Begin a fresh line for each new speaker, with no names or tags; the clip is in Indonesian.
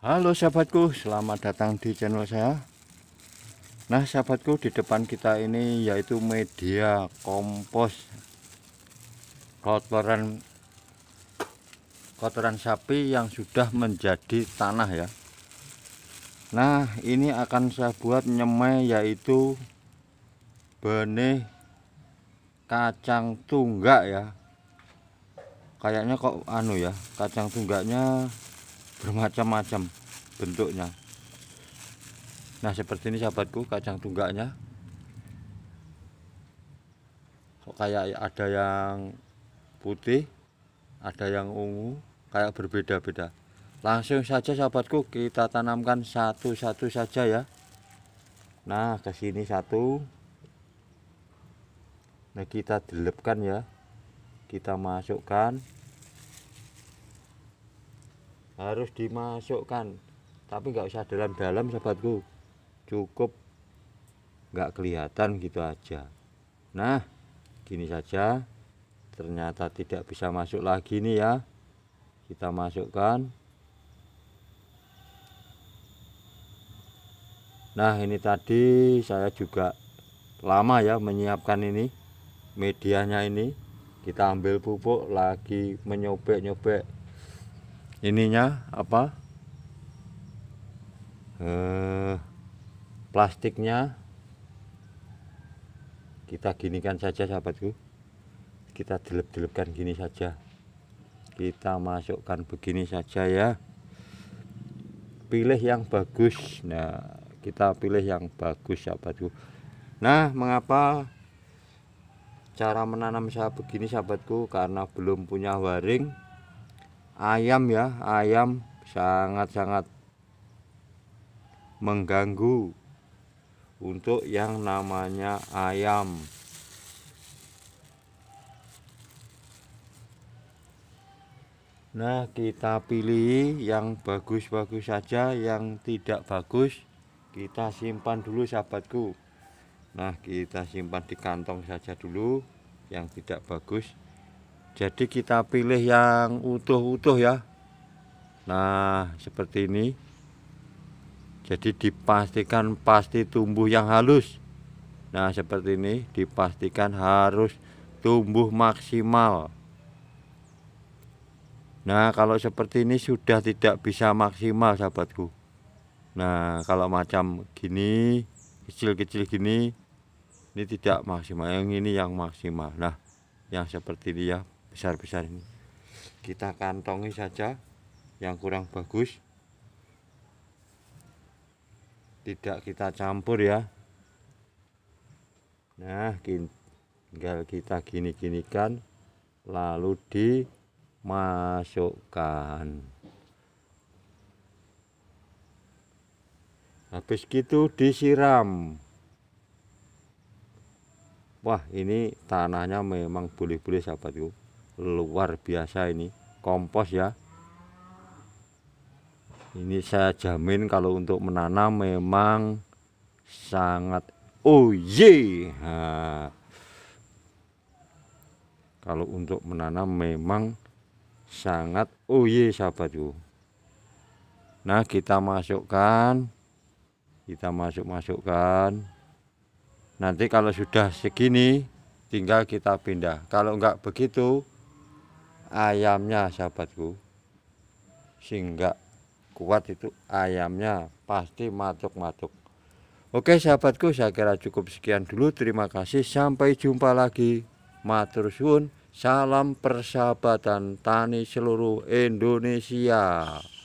Halo sahabatku, selamat datang di channel saya. Nah, sahabatku, di depan kita ini yaitu media kompos kotoran kotoran sapi yang sudah menjadi tanah ya. Nah, ini akan saya buat nyemai yaitu benih kacang tunggak ya. Kayaknya kok anu ya, kacang tunggaknya bermacam-macam bentuknya nah seperti ini sahabatku kacang tunggaknya kok kayak ada yang putih ada yang ungu kayak berbeda-beda langsung saja sahabatku kita tanamkan satu-satu saja ya nah ke sini satu nah kita delepkan ya kita masukkan harus dimasukkan tapi nggak usah dalam-dalam sahabatku cukup nggak kelihatan gitu aja nah gini saja ternyata tidak bisa masuk lagi nih ya kita masukkan nah ini tadi saya juga lama ya menyiapkan ini medianya ini kita ambil pupuk lagi menyobek-nyobek ininya apa eh, plastiknya kita ginikan saja sahabatku kita dilep delepkan gini saja kita masukkan begini saja ya pilih yang bagus nah kita pilih yang bagus sahabatku nah mengapa cara menanam saya begini sahabatku karena belum punya waring ayam ya ayam sangat-sangat mengganggu untuk yang namanya ayam nah kita pilih yang bagus-bagus saja yang tidak bagus kita simpan dulu sahabatku nah kita simpan di kantong saja dulu yang tidak bagus jadi kita pilih yang utuh-utuh ya nah seperti ini jadi dipastikan pasti tumbuh yang halus nah seperti ini dipastikan harus tumbuh maksimal nah kalau seperti ini sudah tidak bisa maksimal sahabatku nah kalau macam gini kecil-kecil gini ini tidak maksimal yang ini yang maksimal nah yang seperti ini ya besar-besar ini kita kantongi saja yang kurang bagus tidak kita campur ya nah tinggal kita gini-ginikan lalu dimasukkan habis gitu disiram wah ini tanahnya memang boleh-boleh sahabatku luar biasa ini kompos ya ini saya jamin kalau untuk menanam memang sangat oh kalau untuk menanam memang sangat oh sahabatku. nah kita masukkan kita masuk masukkan nanti kalau sudah segini tinggal kita pindah kalau enggak begitu ayamnya sahabatku sehingga kuat itu ayamnya pasti matuk-matuk oke sahabatku saya kira cukup sekian dulu terima kasih sampai jumpa lagi matur salam persahabatan tani seluruh Indonesia